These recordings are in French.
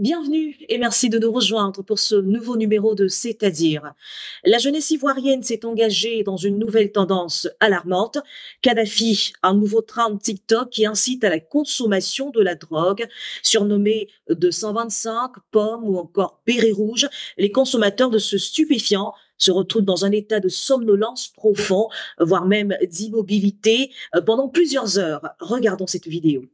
Bienvenue et merci de nous rejoindre pour ce nouveau numéro de C'est-à-dire. La jeunesse ivoirienne s'est engagée dans une nouvelle tendance alarmante. Kadhafi, un nouveau train de TikTok qui incite à la consommation de la drogue. surnommée de 125, pomme ou encore béret rouge, les consommateurs de ce stupéfiant se retrouvent dans un état de somnolence profond, voire même d'immobilité euh, pendant plusieurs heures. Regardons cette vidéo.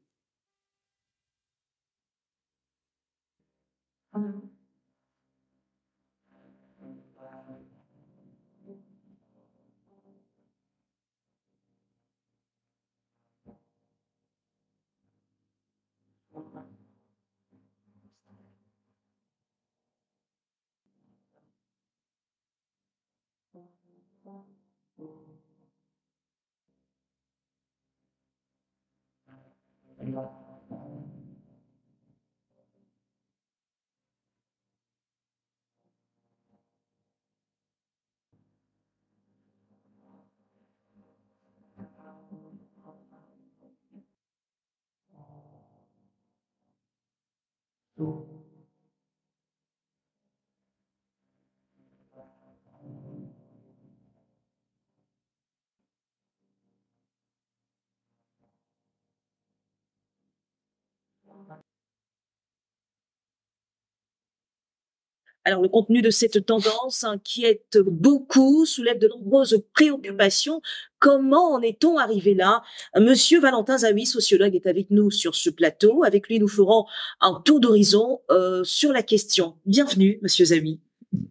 lý luận tu Alors le contenu de cette tendance inquiète beaucoup, soulève de nombreuses préoccupations. Comment en est-on arrivé là Monsieur Valentin Zawi, sociologue, est avec nous sur ce plateau. Avec lui, nous ferons un tour d'horizon euh, sur la question. Bienvenue, Monsieur Zawi.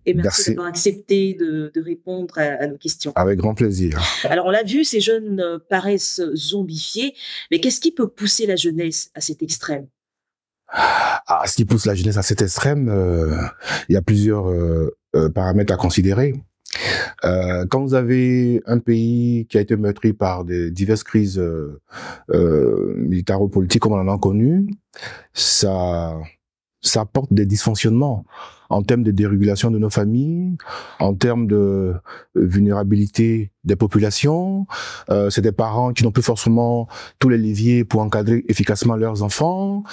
Et merci, d'avoir accepté de, répondre à, à, nos questions. Avec grand plaisir. Alors, on l'a vu, ces jeunes euh, paraissent zombifiés, mais qu'est-ce qui peut pousser la jeunesse à cet extrême ah, à ce qui pousse la jeunesse à cet extrême, euh, il y a plusieurs euh, euh, paramètres à considérer. quand vous avez un pays qui a été meurtri par des diverses crises militaro-politiques comme on en a connu, ça ça apporte des dysfonctionnements en termes de dérégulation de nos familles, en termes de euh, vulnérabilité des populations. Euh, c'est des parents qui n'ont plus forcément tous les leviers pour encadrer efficacement leurs enfants.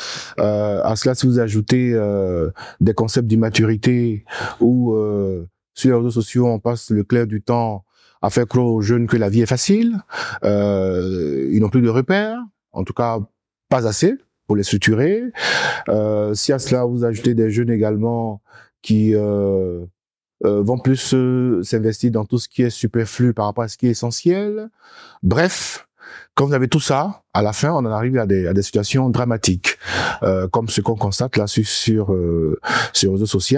Euh, à cela, si vous ajoutez euh, des concepts d'immaturité où euh, sur les réseaux sociaux, on passe le clair du temps à faire croire aux jeunes que la vie est facile, euh, ils n'ont plus de repères, en tout cas pas assez les structurer. Euh, si à cela vous ajoutez des jeunes également qui euh, euh, vont plus s'investir dans tout ce qui est superflu par rapport à ce qui est essentiel. Bref, quand vous avez tout ça, à la fin, on en arrive à des, situations dramatiques, euh, comme ce qu'on constate là sur sur, les euh, réseaux sociaux.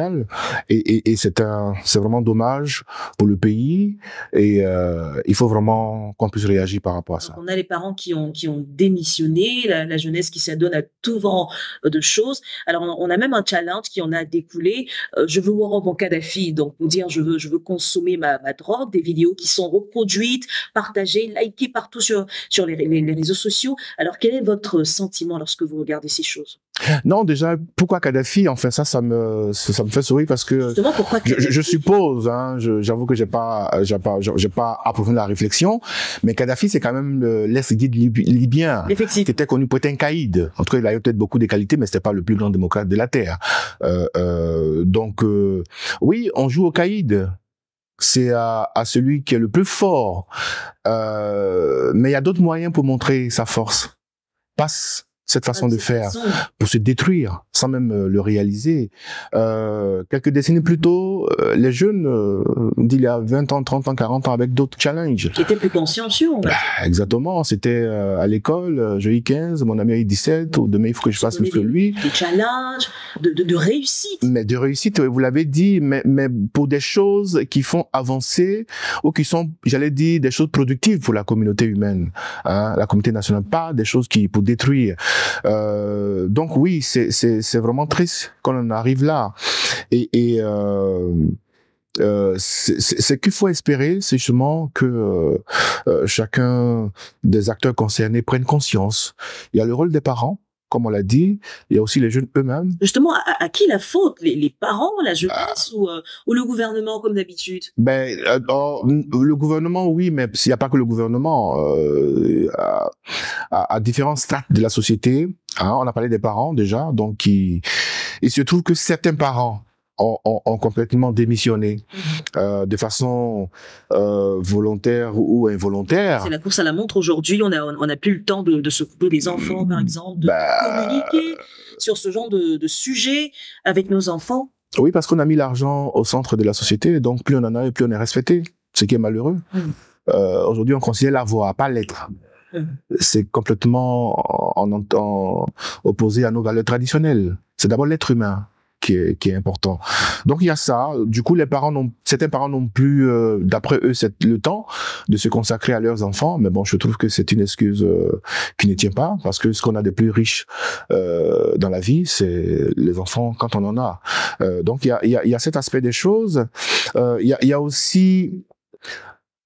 Et, c'est un, c'est vraiment dommage pour le pays. Et euh, il faut vraiment qu'on puisse réagir par rapport à ça. On a les parents qui ont qui ont démissionné, la, jeunesse qui s'adonne à tout vent de choses. Alors on, a même un challenge qui en a découlé. je veux voir mon Kadhafi, donc dire je veux je veux consommer ma, drogue, des vidéos qui sont reproduites, partagées, likées partout sur sur les réseaux sociaux alors quel est votre sentiment lorsque vous regardez ces choses Non, déjà, pourquoi Kadhafi Enfin, ça, ça me, ça, me fait sourire parce que je, je, suppose, hein, j'avoue que j'ai pas, j'ai pas, pas approfondi la réflexion, mais Kadhafi, c'est quand même l'ex-guide libyen. Effectivement. Qui était connu pour être un caïd. cas, il avait peut-être beaucoup de qualités, mais c'était pas le plus grand démocrate de la terre. Euh, euh, donc, euh, oui, on joue au caïd c'est à, celui qui est le plus fort. Euh, mais il y a d'autres moyens pour montrer sa force. Passe cette façon ah, de faire pour se détruire sans même euh, le réaliser. Euh, quelques décennies plus mhm. tôt, euh, les jeunes euh, d'il y a 20 ans, 30 ans, 40 ans avec d'autres challenges. Qui étaient plus consciencieux. Bah, exactement. C'était euh, à l'école, j'ai eu 15, mon ami a eu 17, ou demain il faut que je fasse plus que lui. Des challenges, de, de, de, réussite. Mais de réussite, vous l'avez dit, mais, mais pour des choses qui font avancer ou qui sont, j'allais dire, des choses productives pour la communauté humaine, hein. la communauté nationale, pas des choses qui pour détruire. Euh, donc oui, c'est vraiment triste quand on arrive là. Et, et euh, euh, ce qu'il faut espérer, c'est justement que euh, chacun des acteurs concernés prenne conscience. Il y a le rôle des parents, comme on l'a dit. Il y a aussi les jeunes eux-mêmes. Justement, à, qui la faute les, parents, la jeunesse bah. euh, ou, le gouvernement comme d'habitude Ben, le gouvernement, oui, mais il n'y a pas que le gouvernement. Euh, à, différents stades de la société, hein, on a parlé des parents déjà, donc il se trouve que certains parents ont, complètement démissionné mhm. euh, de façon euh, volontaire ou involontaire. C'est la course à la montre aujourd'hui. On n'a plus le temps de, se couper des enfants, par mmh. exemple, de bah, communiquer sur ce genre de, sujet avec nos enfants. Oui, parce qu'on a mis l'argent au centre de la société, donc plus on en a plus on est respecté, ce qui est malheureux. Mmh. Euh, aujourd'hui, on considère la voix, pas l'être. Mmh. C'est complètement opposé à nos valeurs traditionnelles. C'est d'abord l'être humain qui est, qui est important. Donc il y a ça. Du coup, les parents n'ont, certains parents n'ont plus, euh, d'après eux, le temps de se consacrer à leurs enfants. Mais bon, je trouve que c'est une excuse euh, qui ne tient pas parce que ce qu'on a de plus riche euh, dans la vie, c'est les enfants quand on en a. Euh, donc il y a, y, a, y a, cet aspect des choses. Il y a, y, a, aussi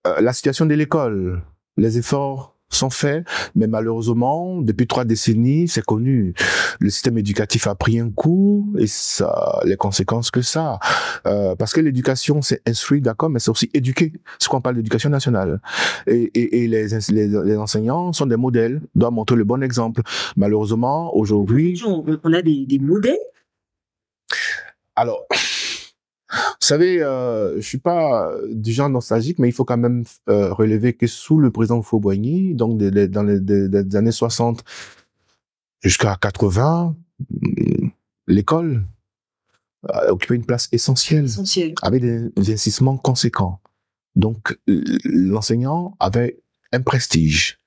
la situation de l'école, les efforts sont faits, mais malheureusement, depuis trois décennies, c'est connu. Le système éducatif a pris un coup et ça, les conséquences que ça. Euh, parce que l'éducation, c'est instruire, d'accord, mais c'est aussi éduquer. Ce qu'on parle d'éducation nationale. Et, et, les, les, enseignants sont des modèles, doivent montrer le bon exemple. Malheureusement, aujourd'hui, on a des, des modèles. Alors. Vous savez, je euh, je suis pas du genre nostalgique, mais il faut quand même euh, relever que sous le président Fauboigny, donc dans les années 60 jusqu'à 80, mm, l'école occupait une place essentielle, avait avec des, des investissements conséquents. Donc, l'enseignant avait un prestige.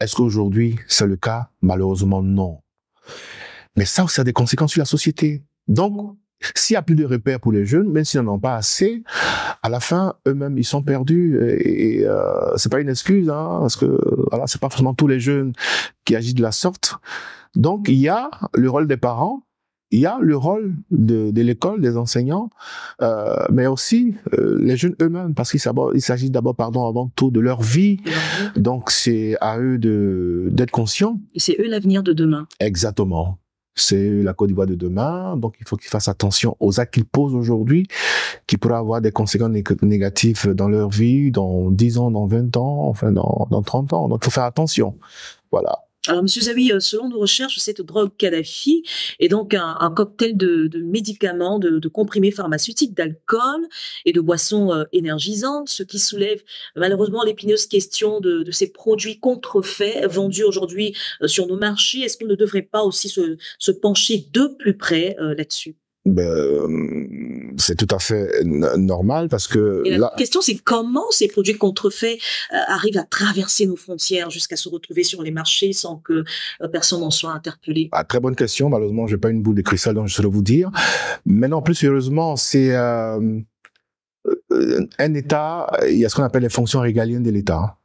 Est-ce qu'aujourd'hui c'est le cas Malheureusement, non. Mais ça, ça a des conséquences sur la société. Donc, s'il n'y a plus de repères pour les jeunes, même s'ils n'en ont pas assez, à la fin, eux-mêmes, ils sont perdus. Et, euh, c'est pas une excuse, hein, parce que voilà, c'est pas forcément tous les jeunes qui agissent de la sorte. Donc, il y a le rôle des parents, il y a le rôle de, l'école, des enseignants, euh, mais aussi euh, les jeunes eux-mêmes, parce qu'il s'agit d'abord, pardon, avant tout de leur vie. Donc, c'est à eux de d'être conscients. c'est eux l'avenir de demain. Exactement c'est la Côte d'Ivoire de demain, donc il faut qu'ils fassent attention aux actes qu'ils posent aujourd'hui, qui pourraient avoir des conséquences négatives dans leur vie, dans 10 ans, dans 20 ans, enfin dans, dans 30 ans. Donc il faut faire attention. Voilà. Alors, Monsieur Zawi, euh, selon nos recherches, cette drogue Kadhafi est donc un, cocktail de, médicaments, de, comprimés pharmaceutiques, d'alcool et de boissons euh, énergisantes, ce qui soulève malheureusement l'épineuse question de, ces produits contrefaits vendus aujourd'hui euh, sur nos marchés. Est-ce qu'on ne devrait pas aussi se, pencher de plus près là-dessus ben, euh, c'est tout à fait normal parce que la question c'est comment ces produits contrefaits euh, arrivent à traverser nos frontières jusqu'à se retrouver sur les marchés sans que euh, personne n'en soit interpellé. Ah, très bonne question. Malheureusement, je n'ai pas une boule de cristal dont je saurais vous dire. Mais non, plus heureusement, c'est un État. Il y a ce qu'on appelle les fonctions régaliennes de l'État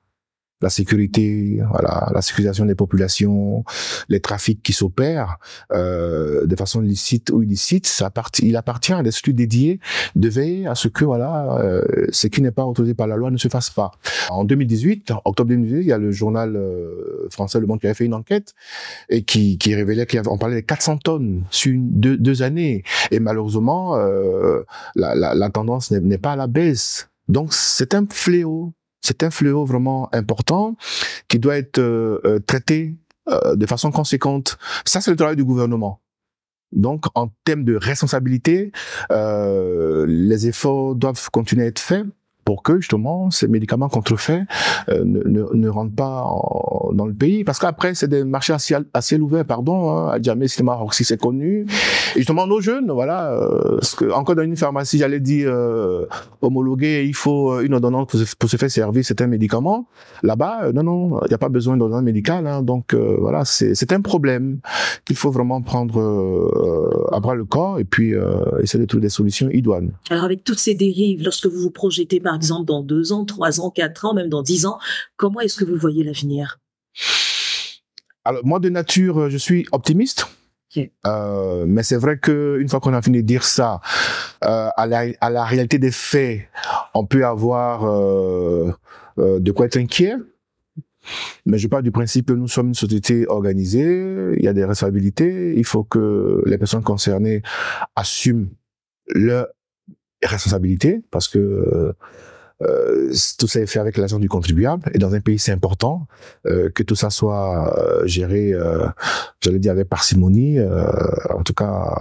la sécurité, voilà, la sécurisation des populations, les trafics qui s'opèrent euh, de façon licite ou illicite, ça appartient, il appartient à des structures dédiées de veiller à ce que voilà, euh, ce qui n'est pas autorisé par la loi ne se fasse pas. En 2018, octobre 2018, il y a le journal euh, français Le Monde qui avait fait une enquête et qui, qui révélait on parlait de 400 tonnes sur deux, deux, années. Et malheureusement, euh, la, la, la tendance n'est pas à la baisse. Donc c'est un fléau c'est un fléau vraiment important qui doit être euh, euh, traité euh, de façon conséquente. Ça, c'est le travail du gouvernement. Donc, en termes de responsabilité, les efforts doivent continuer à être faits pour que justement ces médicaments contrefaits euh, ne, ne, ne, rentrent pas dans le pays. Parce qu'après, c'est des marchés assez ciel, pardon. Hein. à Djamé, Cinéma c'est connu. Et justement, nos jeunes, voilà, euh, que, encore dans une pharmacie, j'allais dire euh, homologué, il faut euh, une ordonnance pour, pour se, faire servir certains médicament. Là-bas, euh, non, non, il n'y a pas besoin d'ordonnance médicale. Hein. donc voilà, c'est un problème qu'il faut vraiment prendre à bras le corps et puis essayer de trouver des solutions idoines. Alors avec toutes ces dérives, lorsque vous vous projetez bah, par exemple, dans deux ans, trois ans, quatre ans, même dans dix ans Comment est-ce que vous voyez l'avenir Alors, moi, de nature, euh, je suis optimiste. Euh, mais c'est vrai qu'une fois qu'on a fini de dire ça, euh, à, la, à, la, réalité des faits, on peut avoir de quoi être inquiet. Mais je parle du principe que nous sommes une société organisée, il y a des responsabilités, il faut que les personnes concernées assument leur responsabilité parce que euh, euh, tout ça est fait avec l'argent du contribuable et dans un pays c'est important euh, que tout ça soit euh, géré, j'allais dire avec parcimonie, en tout cas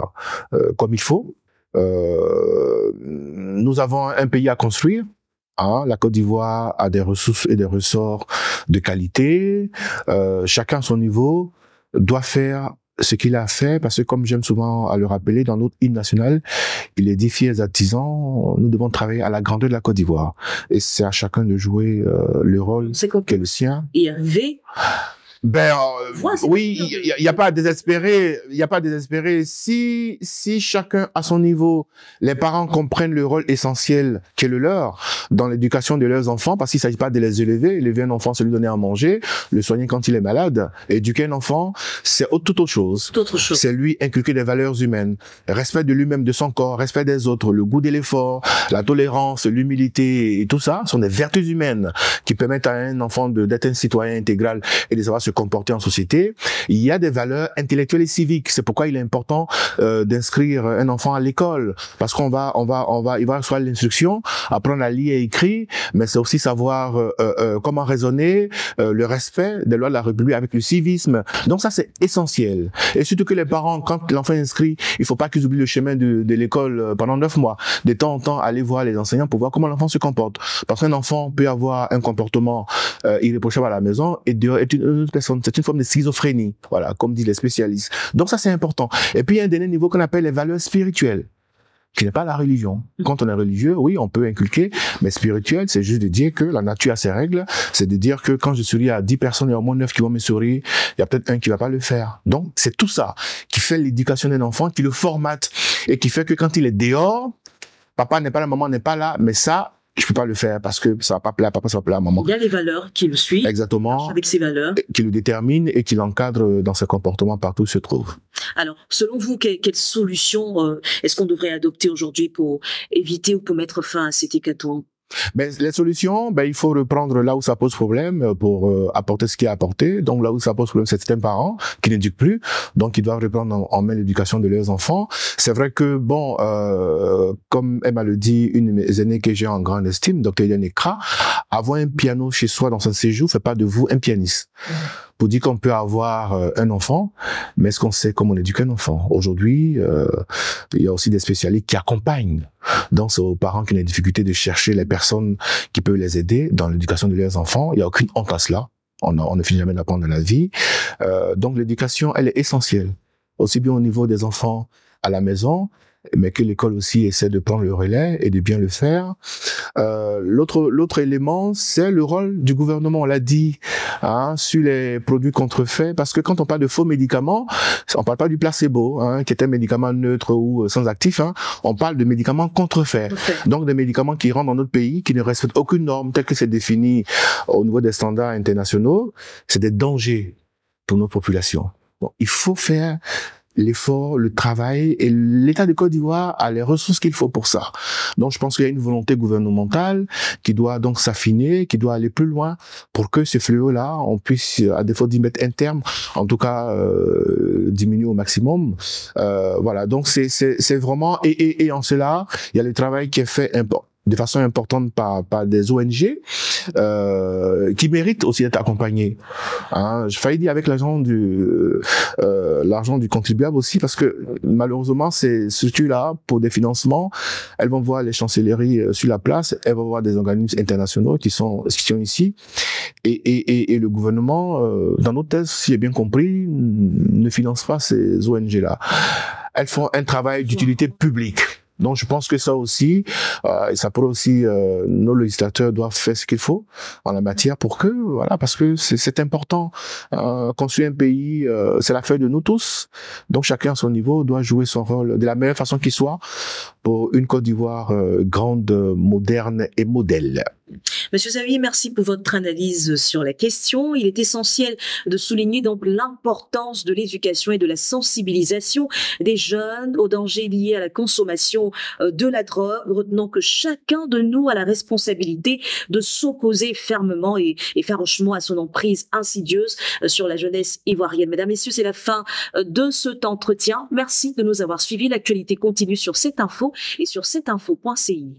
comme il faut. nous avons un pays à construire. Hein, la Côte d'Ivoire a des ressources et des ressorts de qualité. chacun à son niveau doit faire ce qu'il a fait, parce que comme j'aime souvent à le rappeler, dans notre hymne national, il est dit les artisans, nous devons travailler à la grandeur de la Côte d'Ivoire. Et c'est à chacun de jouer euh, le rôle qui le sien. Ben euh, oui, il n'y a, pas à désespérer. Il n'y a pas à désespérer. Si si chacun à son niveau, les parents comprennent le rôle essentiel qu'est le leur dans l'éducation de leurs enfants, parce qu'il ne s'agit pas de les élever, élever un enfant, se lui donner à manger, le soigner quand il est malade, éduquer un enfant, c'est tout autre chose. C'est lui inculquer des valeurs humaines, respect de lui-même, de son corps, respect des autres, le goût de l'effort, la tolérance, l'humilité et tout ça sont des vertus humaines qui permettent à un enfant d'être un citoyen intégral et de savoir se comporter en société, il y a des valeurs intellectuelles et civiques. C'est pourquoi il est important euh, d'inscrire un enfant à l'école parce qu'on va, on va, on va, il va recevoir l'instruction, apprendre à lire et écrire, mais c'est aussi savoir euh, euh, comment raisonner, le respect des lois de la République avec le civisme. Donc ça c'est essentiel. Et surtout que les parents, quand l'enfant est inscrit, il faut pas qu'ils oublient le chemin de, l'école pendant neuf mois. De temps en temps, aller voir les enseignants pour voir comment l'enfant se comporte. Parce qu'un enfant peut avoir un comportement irréprochable à la maison et dehors est une c'est une forme de schizophrénie, voilà, comme disent les spécialistes. Donc ça, c'est important. Et puis, il y a un dernier niveau qu'on appelle les valeurs spirituelles qui n'est pas la religion. Quand on est religieux, oui, on peut inculquer, mais spirituel, c'est juste de dire que la nature a ses règles, c'est de dire que quand je souris à 10 personnes, il y a au moins 9 qui vont me sourire, il y a peut-être un qui va pas le faire. Donc, c'est tout ça qui fait l'éducation d'un enfant, qui le formate et qui fait que quand il est dehors, papa n'est pas là, maman n'est pas là, mais ça, je peux pas le faire parce que ça va pas plaire, papa, ça va plaire à maman. Il y a les valeurs qui le suivent. Exactement. Avec ses valeurs. Qui le déterminent et qui l'encadrent dans ses comportements partout où il se trouve. Alors, selon vous, quelle solution euh, est-ce qu'on devrait adopter aujourd'hui pour éviter ou pour mettre fin à cet hécatombe mais les solutions, ben, il faut reprendre là où ça pose problème euh, pour euh, apporter ce qui est apporté. Donc là où ça pose problème, c'est certains parents qui n'éduquent plus, donc ils doivent reprendre en, main l'éducation de leurs enfants. C'est vrai que bon, euh, comme Emma le dit, une des aînées que j'ai en grande estime, Dr Yannick avoir un piano chez soi dans un séjour fait pas de vous un pianiste. Mmh pour dire qu'on peut avoir euh, un enfant, mais est-ce qu'on sait comment on un enfant Aujourd'hui, euh, il y a aussi des spécialistes qui accompagnent. Donc, c'est aux parents qui ont des difficultés de chercher les personnes qui peuvent les aider dans l'éducation de leurs enfants. Il n'y a aucune honte à cela. On, ne finit jamais d'apprendre dans la vie. Euh, donc, l'éducation, elle est essentielle, aussi bien au niveau des enfants à la maison, mais que l'école aussi essaie de prendre le relais et de bien le faire. Euh, l'autre l'autre élément, c'est le rôle du gouvernement. On l'a dit hein, sur les produits contrefaits, parce que quand on parle de faux médicaments, on parle pas du placebo, hein, qui est un médicament neutre ou sans actif. Hein, on parle de médicaments contrefaits, donc des médicaments qui rentrent dans notre pays, qui ne respectent aucune norme telle que c'est défini au niveau des standards internationaux. C'est des dangers pour nos populations. Bon, il faut faire l'effort, le travail et l'État de Côte d'Ivoire a les ressources qu'il faut pour ça. Donc je pense qu'il y a une volonté gouvernementale qui doit donc s'affiner, qui doit aller plus loin pour que ce fléau-là, on puisse, à défaut d'y mettre un terme, en tout cas euh, diminuer au maximum. Euh, voilà, donc c'est vraiment, et, et, et en cela, il y a le travail qui est fait important de façon importante par, par des ONG euh, qui méritent aussi d'être accompagnées. Hein, je failli dire avec l'argent du euh, l'argent du contribuable aussi parce que malheureusement ces structures-là pour des financements, elles vont voir les chancelleries euh, sur la place, elles vont voir des organismes internationaux qui sont qui sont ici et, et, et, et le gouvernement, euh, dans notre thèses, si j'ai bien compris, ne finance pas ces ONG-là. Elles font un travail d'utilité publique. Donc je pense que ça aussi, euh, et ça pourrait aussi, euh, nos législateurs doivent faire ce qu'il faut en la matière pour que, voilà, parce que c'est important. Euh, construire un pays, euh, c'est la feuille de nous tous. Donc chacun à son niveau doit jouer son rôle de la meilleure façon qu'il soit pour une Côte d'Ivoire grande, moderne et modèle. Monsieur Xavier, merci pour votre analyse sur la question. Il est essentiel de souligner donc l'importance de l'éducation et de la sensibilisation des jeunes aux dangers liés à la consommation euh, de la drogue, retenant que chacun de nous a la responsabilité de s'opposer fermement et, et farouchement à son emprise insidieuse euh, sur la jeunesse ivoirienne. Mesdames, Messieurs, c'est la fin euh, de cet entretien. Merci de nous avoir suivis. L'actualité continue sur cette info et sur cetteinfo.ci.